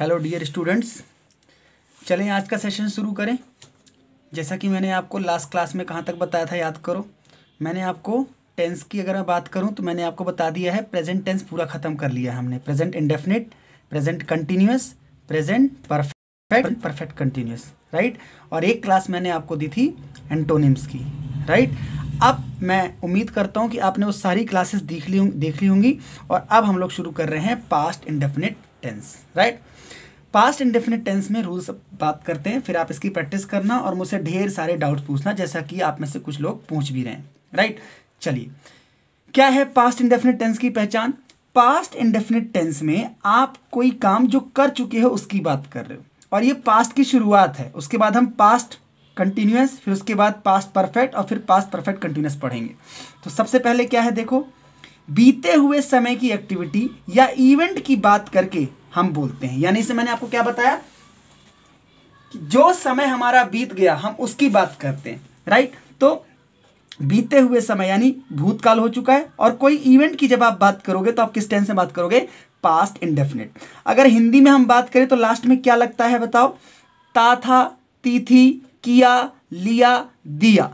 hello dear students चलें आज का सेशन शुरू करें जैसा कि मैंने आपको लास्ट क्लास में कहाँ तक बताया था याद करो मैंने आपको टेंस की अगर मैं बात करूँ तो मैंने आपको बता दिया है प्रेजेंट टेंस पूरा ख़त्म कर लिया है हमने present indefinite present continuous present perfect perfect continuous right और एक क्लास मैंने आपको दी थी एंटोनिम्स की राइट अब मैं उम्मीद करता हूँ कि आपने वो सारी क्लासेस देख ली देख ली होंगी और अब हम लोग शुरू कर रहे हैं past indefinite tense right past indefinite tense में रूल्स बात करते हैं फिर आप इसकी प्रैक्टिस करना और मुझसे ढेर सारे डाउट पूछना जैसा कि आप में से कुछ लोग पूछ भी रहे हैं राइट चलिए क्या है पास्ट इंडेफिनिट टेंस की पहचान पास्ट इंडेफिनिट टेंस में आप कोई काम जो कर चुके हो उसकी बात कर रहे हो और ये पास्ट की शुरुआत है उसके बाद हम पास्ट कंटिन्यूस फिर उसके बाद पास्ट परफेक्ट और फिर पास्ट परफेक्ट कंटिन्यूस पढ़ेंगे तो सबसे पहले क्या है देखो बीते हुए समय की एक्टिविटी या इवेंट की बात करके हम बोलते हैं यानी इसे मैंने आपको क्या बताया कि जो समय हमारा बीत गया हम उसकी बात करते हैं राइट तो बीते हुए समय यानी भूतकाल हो चुका है और कोई इवेंट की जब आप बात करोगे तो आप किस टेंस में बात करोगे पास्ट इंडेफिनेट अगर हिंदी में हम बात करें तो लास्ट में क्या लगता है बताओ ता था तिथि किया लिया दिया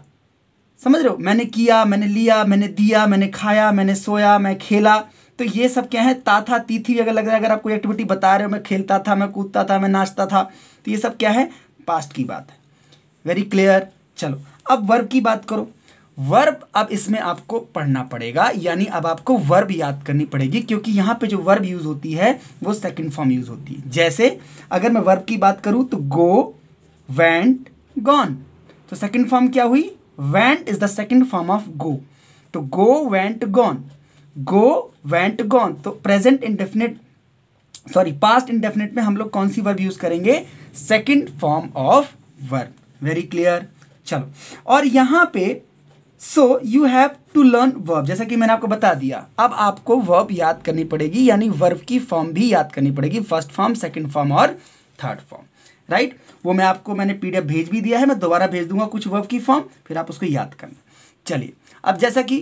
समझ रहे हो मैंने किया मैंने लिया मैंने दिया मैंने खाया मैंने सोया मैं खेला तो ये सब क्या है ताथा तिथि अगर लग रहा है अगर आप कोई एक्टिविटी बता रहे हो मैं खेलता था मैं कूदता था मैं नाचता था तो ये सब क्या है पास्ट की बात है वेरी क्लियर चलो अब वर्ब की बात करो वर्ब अब इसमें आपको पढ़ना पड़ेगा यानी अब आपको वर्ब याद करनी पड़ेगी क्योंकि यहाँ पे जो वर्ब यूज़ होती है वो सेकंड फॉर्म यूज़ होती है जैसे अगर मैं वर्ब की बात करूँ तो गो वेंट गॉन तो सेकंड फॉर्म क्या हुई went is the second form of go तो go went gone go went gone तो present indefinite sorry past indefinite में हम लोग कौन सी वर्ब यूज करेंगे second form of verb very clear चलो और यहां पे so you have to learn verb जैसा कि मैंने आपको बता दिया अब आपको वर्ब याद करनी पड़ेगी यानी वर्ब की फॉर्म भी याद करनी पड़ेगी फर्स्ट फॉर्म सेकंड फॉर्म और थर्ड फॉर्म राइट वो मैं आपको मैंने पी भेज भी दिया है मैं दोबारा भेज दूंगा कुछ वर्ब की फॉर्म फिर आप उसको याद करना चलिए अब जैसा कि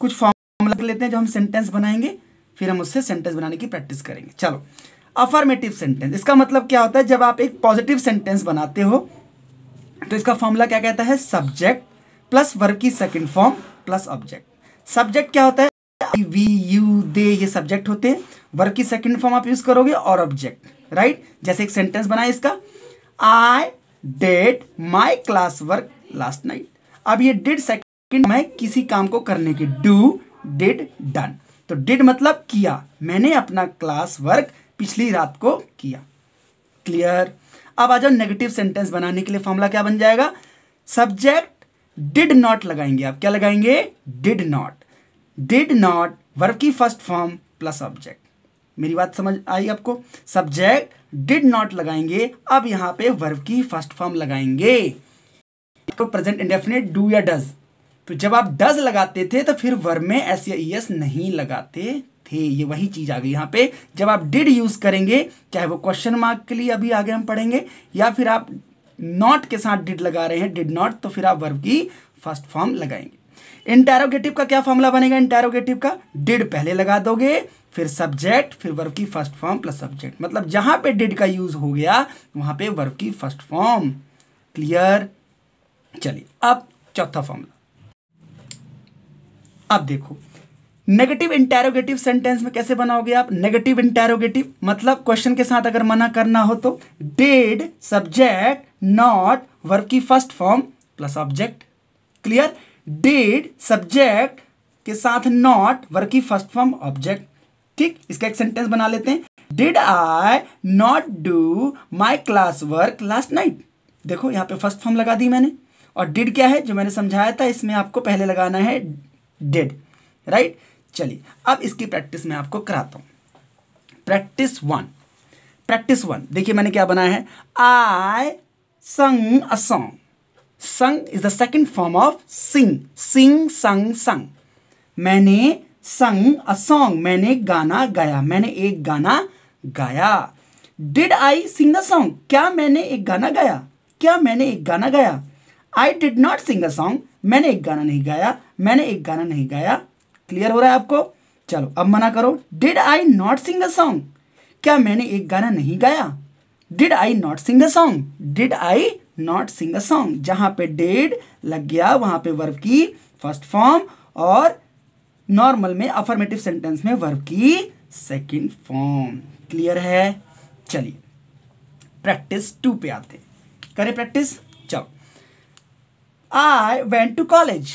कुछ फॉर्म लग लेते हैं जो हम सेंटेंस बनाएंगे फिर हम उससे सेंटेंस बनाने की प्रैक्टिस करेंगे चलो अफर्मेटिव सेंटेंस इसका मतलब क्या होता है जब आप एक पॉजिटिव सेंटेंस बनाते हो तो इसका फॉर्मूला क्या कहता है सब्जेक्ट प्लस वर्ब की second form plus object subject क्या होता है वी यू दे ये सब्जेक्ट होते हैं वर्क की सेकेंड फॉर्म आप यूज करोगे और ऑब्जेक्ट राइट जैसे एक सेंटेंस बनाए इसका I did my class work last night अब ये डिड सेकेंड मैं किसी काम को करने की डू डिड डन तो डिड मतलब किया मैंने अपना क्लास वर्क पिछली रात को किया क्लियर अब आ जाओ नेगेटिव सेंटेंस बनाने के लिए फॉर्मूला क्या बन जाएगा सब्जेक्ट डिड नॉट लगाएंगे आप क्या लगाएंगे did not did not work की फर्स्ट फॉर्म प्लस ऑब्जेक्ट मेरी बात समझ आई आपको सब्जेक्ट डिड नॉट लगाएंगे अब यहाँ पे वर्ब की फर्स्ट फॉर्म लगाएंगे तो प्रेजेंट इंडेफिनेट डू या डज तो जब आप डज लगाते थे तो फिर वर्ब में एस या एस नहीं लगाते थे ये वही चीज़ आ गई यहाँ पे जब आप डिड यूज़ करेंगे चाहे वो क्वेश्चन मार्क के लिए अभी आगे हम पढ़ेंगे या फिर आप नॉट के साथ डिड लगा रहे हैं डिड नॉट तो फिर आप वर्ब की फर्स्ट फॉर्म लगाएंगे इंटेरोगेटिव का क्या फॉर्मूला बनेगा इंटेरोगेटिव का डिड पहले लगा दोगे फिर सब्जेक्ट फिर वर्ब की फर्स्ट फॉर्म प्लस सब्जेक्ट मतलब जहां पे डिड का यूज हो गया वहां पे वर्ब की फर्स्ट फॉर्म क्लियर चलिए अब चौथा फॉर्मूला अब देखो नेगेटिव इंटेरोगेटिव सेंटेंस में कैसे बनाओगे आप नेगेटिव इंटेरोगेटिव मतलब क्वेश्चन के साथ अगर मना करना हो तो डिड सब्जेक्ट नॉट वर्ब की first form plus object clear did subject के साथ नॉट वर्क की फर्स्ट फॉर्म ऑब्जेक्ट ठीक इसका एक सेंटेंस बना लेते हैं did I not do my class work last night देखो यहाँ पे फर्स्ट फॉर्म लगा दी मैंने और डिड क्या है जो मैंने समझाया था इसमें आपको पहले लगाना है डिड राइट चलिए अब इसकी प्रैक्टिस मैं आपको कराता हूं प्रैक्टिस वन प्रैक्टिस वन देखिए मैंने क्या बनाया है I sang a song sang is the second form of sing sing sang sang मैंने संग अ सॉन्ग मैंने गाना गाया मैंने एक गाना गाया did I Singh a song क्या मैंने एक गाना गाया क्या मैंने एक गाना गाया I did not sing a song मैंने एक गाना नहीं गाया मैंने एक गाना नहीं गाया क्लियर हो रहा है आपको चलो अब मना करो did I not sing a song क्या मैंने एक गाना नहीं गाया did I not sing a song did I not sing a song जहां पे डेड लग गया वहां पे वर्ब की फर्स्ट फॉर्म और नॉर्मल में अफर्मेटिव सेंटेंस में वर्ब की सेकेंड फॉर्म क्लियर है चलिए प्रैक्टिस टू पे आते करें प्रैक्टिस चलो I went to college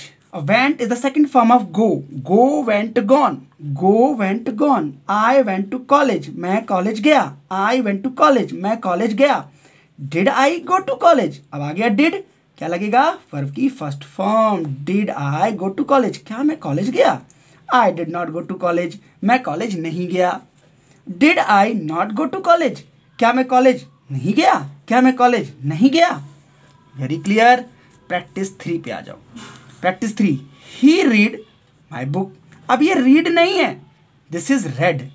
went is the second form of go go went gone go went gone I went to college मैं कॉलेज गया आई वेंट टू कॉलेज मैं college गया did I go to college अब आ गया did क्या लगेगा verb की first form did I go to college क्या मैं कॉलेज गया I did not go to college मैं कॉलेज नहीं गया did I not go to college क्या मैं कॉलेज नहीं गया क्या मैं कॉलेज नहीं गया वेरी क्लियर प्रैक्टिस थ्री पे आ जाओ practice three he read my book अब ये रीड नहीं है दिस इज रेड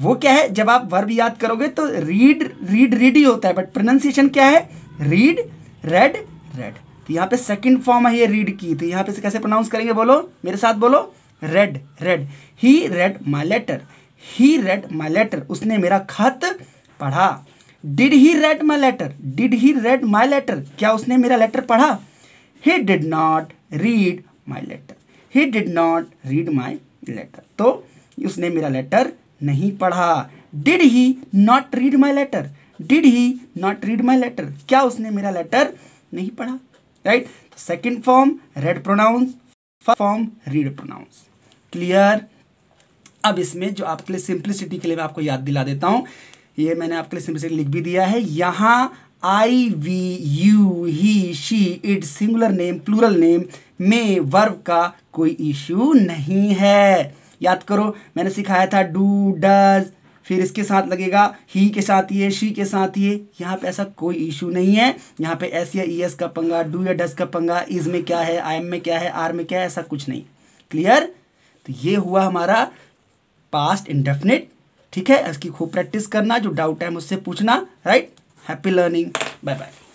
वो क्या है जब आप वर्ब याद करोगे तो रीड रीड रीड ही होता है बट प्रोनाउंसिएशन क्या है रीड रेड रेड तो यहाँ पे सेकंड फॉर्म है ये रीड की तो यहाँ पे से कैसे प्रोनाउंस करेंगे बोलो मेरे साथ बोलो read read he read my letter he read my letter उसने मेरा खत पढ़ा did he read my letter did he read my letter क्या उसने मेरा लेटर पढ़ा he did not read my letter he did not read my letter तो उसने मेरा लेटर नहीं पढ़ा did he not read my letter did he not read my letter क्या उसने मेरा लेटर नहीं पढ़ा right second form read pronounce form read pronounce clear अब इसमें जो आपके लिए सिंप्लिसिटी के लिए मैं आपको याद दिला देता हूँ ये मैंने आपके लिए सिंप्लिसिटी लिख भी दिया है यहाँ I we you he she it singular name plural name में वर्ब का कोई इश्यू नहीं है याद करो मैंने सिखाया था डू डज फिर इसके साथ लगेगा ही के साथ ये शी के साथ ये यहाँ पे ऐसा कोई इशू नहीं है यहाँ पे एस या ई e एस का पंगा डू या डस का पंगा इज में क्या है आई एम में क्या है आर में क्या है ऐसा कुछ नहीं क्लियर तो ये हुआ हमारा पास्ट इंडेफिनिट ठीक है इसकी खूब प्रैक्टिस करना जो डाउट है मुझसे पूछना right happy learning bye bye